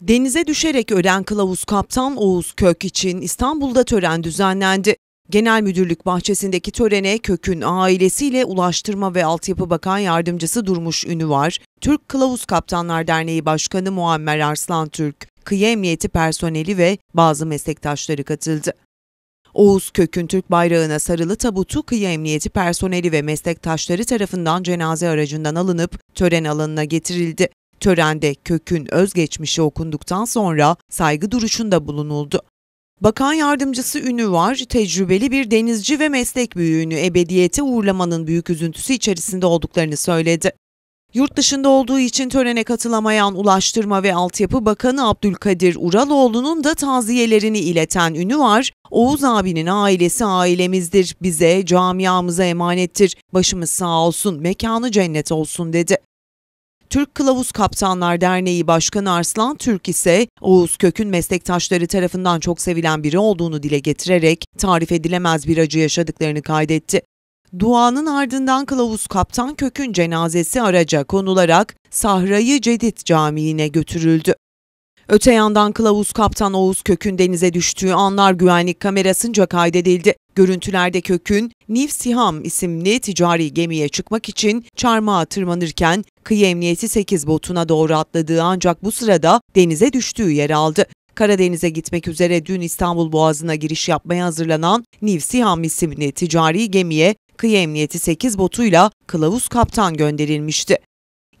Denize düşerek ölen kılavuz kaptan Oğuz Kök için İstanbul'da tören düzenlendi. Genel Müdürlük bahçesindeki törene Kök'ün ailesiyle Ulaştırma ve Altyapı Bakan Yardımcısı Durmuş Ünü var. Türk Kılavuz Kaptanlar Derneği Başkanı Muammer Arslan Türk, kıyı emniyeti personeli ve bazı meslektaşları katıldı. Oğuz Kök'ün Türk bayrağına sarılı tabutu kıyı emniyeti personeli ve meslektaşları tarafından cenaze aracından alınıp tören alanına getirildi. Törende Kök'ün özgeçmişi okunduktan sonra saygı duruşunda bulunuldu. Bakan yardımcısı ünü var, tecrübeli bir denizci ve meslek büyüğünü ebediyete uğurlamanın büyük üzüntüsü içerisinde olduklarını söyledi. Yurt dışında olduğu için törene katılamayan Ulaştırma ve Altyapı Bakanı Abdülkadir Uraloğlu'nun da taziyelerini ileten ünü var. Oğuz abinin ailesi ailemizdir, bize, camiamıza emanettir, başımız sağ olsun, mekanı cennet olsun dedi. Türk Kılavuz Kaptanlar Derneği Başkanı Arslan Türk ise Oğuz Kök'ün meslektaşları tarafından çok sevilen biri olduğunu dile getirerek tarif edilemez bir acı yaşadıklarını kaydetti. Duanın ardından kılavuz kaptan Kök'ün cenazesi araca konularak Sahra'yı Cedid Camii'ne götürüldü. Öte yandan kılavuz kaptan Oğuz Kök'ün denize düştüğü anlar güvenlik kamerasınca kaydedildi. Görüntülerde Kök'ün Niv Siham isimli ticari gemiye çıkmak için çarmıha tırmanırken kıyı emniyeti 8 botuna doğru atladığı ancak bu sırada denize düştüğü yer aldı. Karadeniz'e gitmek üzere dün İstanbul Boğazı'na giriş yapmaya hazırlanan Niv Siham isimli ticari gemiye kıyı emniyeti 8 botuyla kılavuz kaptan gönderilmişti.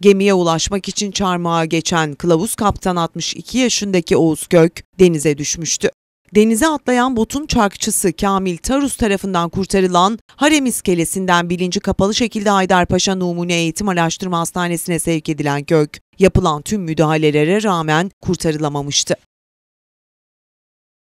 Gemiye ulaşmak için çarmıha geçen kılavuz kaptan 62 yaşındaki Oğuz Gök denize düşmüştü. Denize atlayan botun çarkçısı Kamil Tarus tarafından kurtarılan harem iskelesinden bilinci kapalı şekilde Haydarpaşa Numune Eğitim Araştırma Hastanesi'ne sevk edilen Gök, yapılan tüm müdahalelere rağmen kurtarılamamıştı.